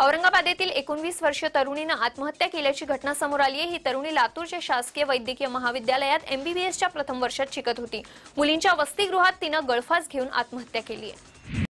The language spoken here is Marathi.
औरंगाबाद येथील एकोणवीस वर्षीय तरुणीनं आत्महत्या केल्याची घटना समोर आली आहे ही तरुणी लातूरच्या शासकीय वैद्यकीय महाविद्यालयात एमबीबीएसच्या प्रथम वर्षात शिकत होती मुलींच्या वसतिगृहात तिनं गळफास घेऊन आत्महत्या केली आहे